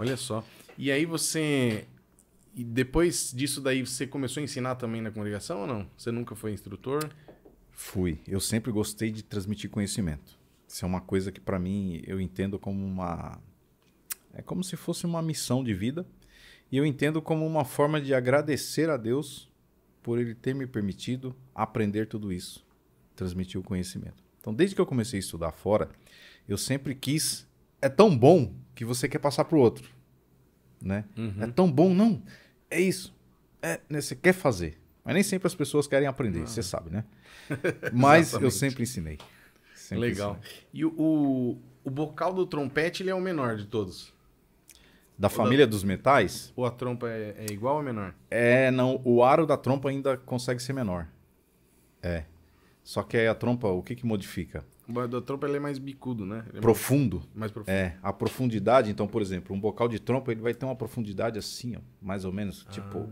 Olha só. E aí você. E depois disso daí, você começou a ensinar também na congregação ou não? Você nunca foi instrutor? Fui. Eu sempre gostei de transmitir conhecimento. Isso é uma coisa que, para mim, eu entendo como uma. É como se fosse uma missão de vida. E eu entendo como uma forma de agradecer a Deus por Ele ter me permitido aprender tudo isso, transmitir o conhecimento. Então, desde que eu comecei a estudar fora, eu sempre quis. É tão bom que você quer passar para o outro. Né? Uhum. É tão bom, não? É isso. É, né, você quer fazer. Mas nem sempre as pessoas querem aprender, você ah. sabe, né? Mas eu sempre ensinei. Sempre Legal. Ensinei. E o, o bocal do trompete ele é o menor de todos? Da ou família da... dos metais? Ou a trompa é, é igual ou menor? É, não. O aro da trompa ainda consegue ser menor. É. Só que a trompa, o que, que modifica? O bocal da trompa ele é mais bicudo, né? É profundo. Mais, mais, profundo. É, a profundidade, então, por exemplo, um bocal de trompa ele vai ter uma profundidade assim, ó, mais ou menos, tipo, ah. tipo,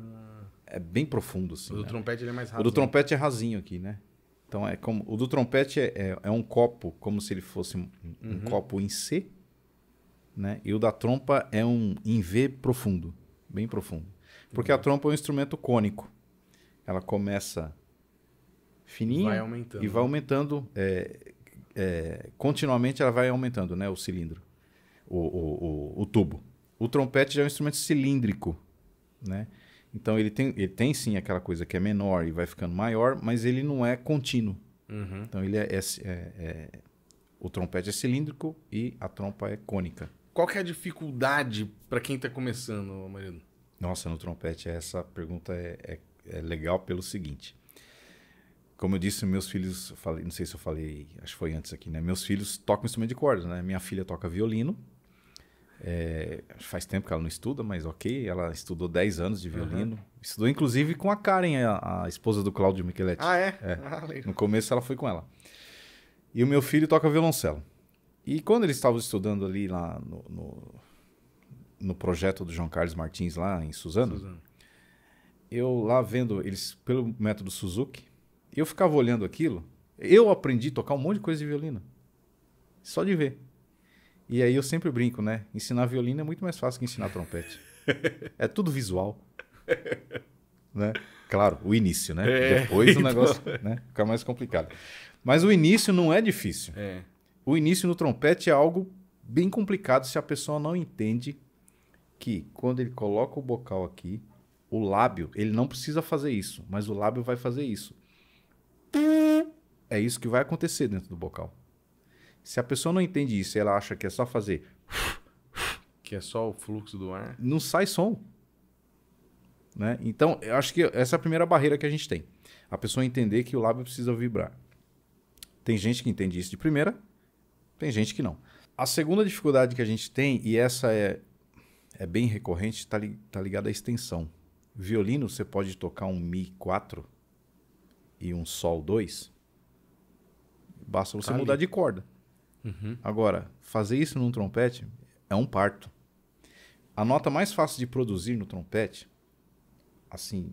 é bem profundo assim. O do né? trompete ele é mais raso. O do né? trompete é rasinho aqui, né? Então é como o do trompete é, é, é um copo, como se ele fosse um, uhum. um copo em C, né? E o da trompa é um em V profundo, bem profundo. Porque uhum. a trompa é um instrumento cônico. Ela começa fininha vai e vai né? aumentando. É, é, continuamente ela vai aumentando, né? O cilindro, o, o, o, o tubo. O trompete já é um instrumento cilíndrico, né? Então ele tem, ele tem sim aquela coisa que é menor e vai ficando maior, mas ele não é contínuo. Uhum. Então ele é, é, é, é o trompete é cilíndrico e a trompa é cônica. Qual que é a dificuldade para quem está começando, Mariano? Nossa, no trompete essa pergunta é, é, é legal pelo seguinte: como eu disse, meus filhos, falei, não sei se eu falei, acho que foi antes aqui, né? Meus filhos tocam instrumento de cordas, né? Minha filha toca violino. É, faz tempo que ela não estuda, mas ok, ela estudou 10 anos de violino. Uhum. Estudou inclusive com a Karen, a, a esposa do Cláudio Micheletti. Ah, é? é. Ah, no começo ela foi com ela. E o meu filho toca violoncelo. E quando eles estavam estudando ali lá no, no, no projeto do João Carlos Martins, lá em Suzano, Suzano, eu lá vendo eles pelo método Suzuki, eu ficava olhando aquilo, eu aprendi a tocar um monte de coisa de violino. Só de ver. E aí eu sempre brinco, né? Ensinar violino é muito mais fácil que ensinar trompete. é tudo visual. né? Claro, o início, né? É, Depois então... o negócio né? fica mais complicado. Mas o início não é difícil. É. O início no trompete é algo bem complicado se a pessoa não entende que quando ele coloca o bocal aqui, o lábio, ele não precisa fazer isso, mas o lábio vai fazer isso é isso que vai acontecer dentro do bocal. Se a pessoa não entende isso, ela acha que é só fazer. Que é só o fluxo do ar. Não sai som. Né? Então, eu acho que essa é a primeira barreira que a gente tem. A pessoa entender que o lábio precisa vibrar. Tem gente que entende isso de primeira, tem gente que não. A segunda dificuldade que a gente tem, e essa é, é bem recorrente, está li, tá ligada à extensão. Violino, você pode tocar um Mi 4 e um Sol 2 Basta você tá mudar ali. de corda. Uhum. Agora, fazer isso num trompete é um parto. A nota mais fácil de produzir no trompete, assim,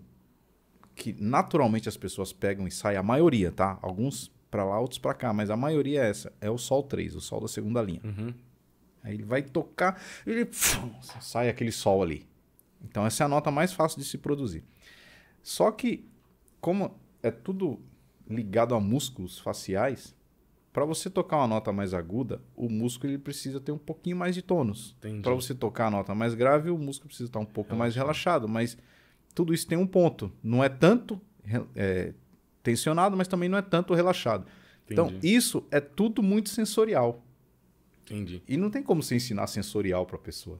que naturalmente as pessoas pegam e saem, a maioria, tá? Alguns para lá, outros para cá, mas a maioria é essa, é o sol 3, o sol da segunda linha. Uhum. Aí ele vai tocar, ele sai aquele sol ali. Então essa é a nota mais fácil de se produzir. Só que como é tudo ligado a músculos faciais, para você tocar uma nota mais aguda, o músculo ele precisa ter um pouquinho mais de tônus. Para você tocar a nota mais grave, o músculo precisa estar um pouco relaxado. mais relaxado. Mas tudo isso tem um ponto. Não é tanto é, tensionado, mas também não é tanto relaxado. Então, Entendi. Então, isso é tudo muito sensorial. Entendi. E não tem como você ensinar sensorial para a pessoa.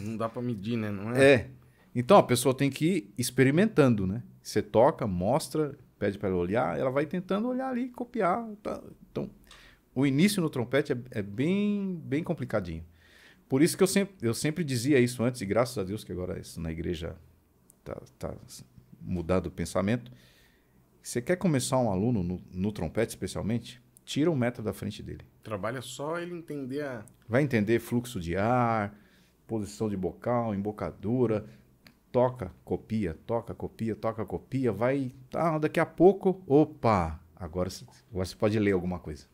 Não dá para medir, né? Não é? É. Então, a pessoa tem que ir experimentando, né? Você toca, mostra, pede para ela olhar, ela vai tentando olhar ali, copiar. Tá? Então, o início no trompete é, é, bem, bem complicadinho. Por isso que eu sempre, eu sempre dizia isso antes, e graças a Deus que agora isso na igreja está tá mudado o pensamento. Você quer começar um aluno no, no trompete, especialmente? Tira o metro da frente dele. Trabalha só ele entender a. Vai entender fluxo de ar, posição de bocal, embocadura, toca, copia, toca, copia, toca, copia, vai. Tá, daqui a pouco, opa! Agora, agora você pode ler alguma coisa.